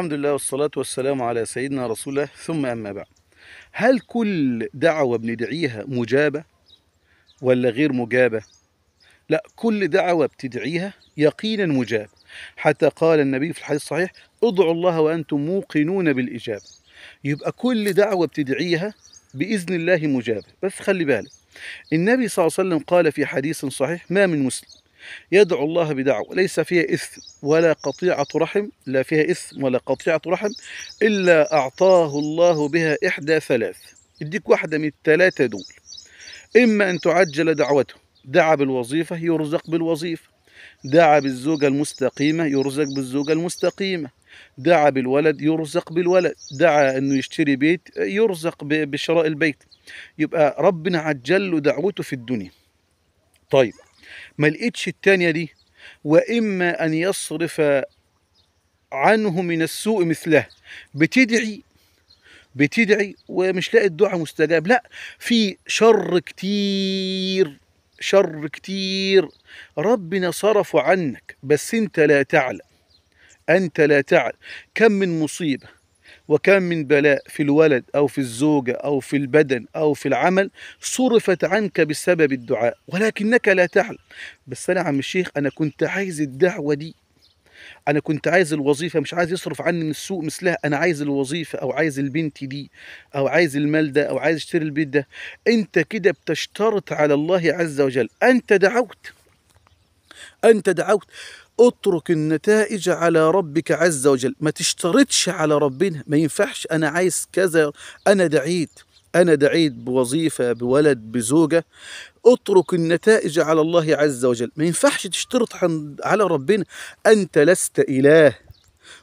الحمد لله والصلاة والسلام على سيدنا رسول الله ثم أما بعد هل كل دعوة بندعيها مجابة ولا غير مجابة؟ لا كل دعوة بتدعيها يقينا مجاب حتى قال النبي في الحديث الصحيح ادعوا الله وأنتم موقنون بالإجابة يبقى كل دعوة بتدعيها بإذن الله مجابة بس خلي بالك النبي صلى الله عليه وسلم قال في حديث صحيح ما من مسلم يدعو الله بدعوة ليس فيها إثم ولا قطيعة رحم لا فيها إثم ولا قطيعة رحم إلا أعطاه الله بها إحدى ثلاث يديك واحدة من الثلاثة دول إما أن تعجل دعوته دعا بالوظيفة يرزق بالوظيفة دعا بالزوجة المستقيمة يرزق بالزوجة المستقيمة دعا بالولد يرزق بالولد دعا أنه يشتري بيت يرزق بشراء البيت يبقى ربنا عجل له دعوته في الدنيا طيب ما لقيتش التانية دي وإما أن يصرف عنه من السوء مثله بتدعي بتدعي ومش لاقي الدعاء مستجاب لا في شر كتير شر كتير ربنا صرفه عنك بس انت لا تعلم انت لا تعلم كم من مصيبه وكان من بلاء في الولد أو في الزوجة أو في البدن أو في العمل صرفت عنك بسبب الدعاء ولكنك لا تعلم بس أنا عم الشيخ أنا كنت عايز الدعوة دي انا كنت عايز الوظيفه مش عايز يصرف عني من السوق مثلها انا عايز الوظيفه او عايز البنت دي او عايز المال ده او عايز اشتري البيت ده انت كده بتشترط على الله عز وجل انت دعوت انت دعوت اترك النتائج على ربك عز وجل ما تشترطش على ربنا ما ينفعش انا عايز كذا انا دعيت انا دعيت بوظيفه بولد بزوجه اترك النتائج على الله عز وجل ما ينفعش تشترط على ربنا انت لست اله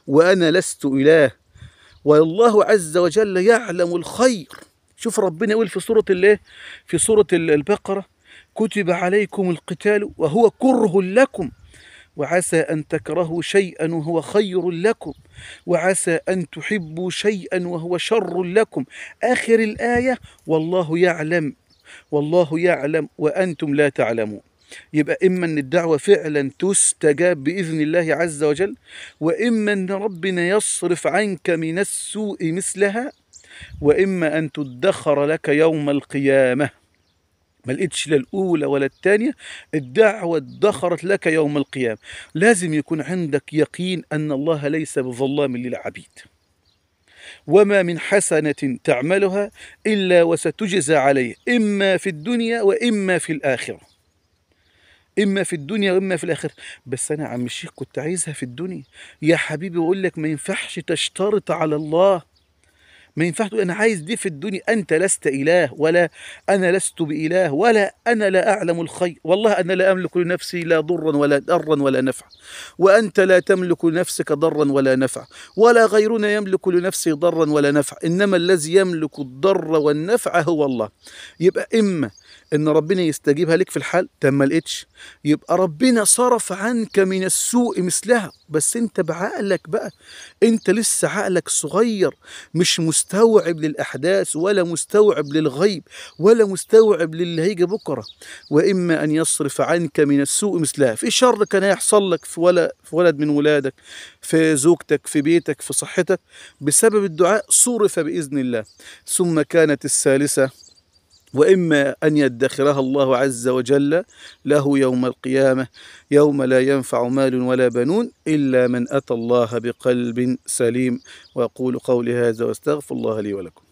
وانا لست اله والله عز وجل يعلم الخير شوف ربنا يقول في سوره الايه في سوره البقره كتب عليكم القتال وهو كره لكم وعسى أن تكرهوا شيئا وهو خير لكم وعسى أن تحبوا شيئا وهو شر لكم آخر الآية والله يعلم والله يعلم وأنتم لا تعلمون يبقى إما أن الدعوة فعلا تستجاب بإذن الله عز وجل وإما أن ربنا يصرف عنك من السوء مثلها وإما أن تدخر لك يوم القيامة ما لقيتش لا الاولى ولا الثانيه الدعوه ادخرت لك يوم القيامه لازم يكون عندك يقين ان الله ليس بظلام للعبيد وما من حسنه تعملها الا وستجزى عليه اما في الدنيا واما في الاخره اما في الدنيا واما في الاخره بس انا عم الشيخ كنت عايزها في الدنيا يا حبيبي بقول لك ما ينفعش تشترط على الله ما ينفعش تقول انا عايز دي في الدنيا انت لست اله ولا انا لست باله ولا انا لا اعلم الخير والله انا لا املك لنفسي لا ضرا ولا ضرا ولا نفعا وانت لا تملك لنفسك ضرا ولا نفعا ولا غيرنا يملك لنفسه ضرا ولا نفعا انما الذي يملك الضر والنفع هو الله يبقى اما ان ربنا يستجيبها لك في الحال تم ما لقيتش يبقى ربنا صرف عنك من السوء مثلها بس انت بعقلك بقى انت لسه عقلك صغير مش مست مستوعب للأحداث ولا مستوعب للغيب ولا مستوعب للي هيجي بكرة وإما أن يصرف عنك من السوء مثلها في شر كان هيحصل لك في, في ولد من ولادك في زوجتك في بيتك في صحتك بسبب الدعاء صرف بإذن الله ثم كانت الثالثة وإما أن يدخرها الله عز وجل له يوم القيامة يوم لا ينفع مال ولا بنون إلا من أتى الله بقلب سليم وأقول قولي هذا وأستغفر الله لي ولكم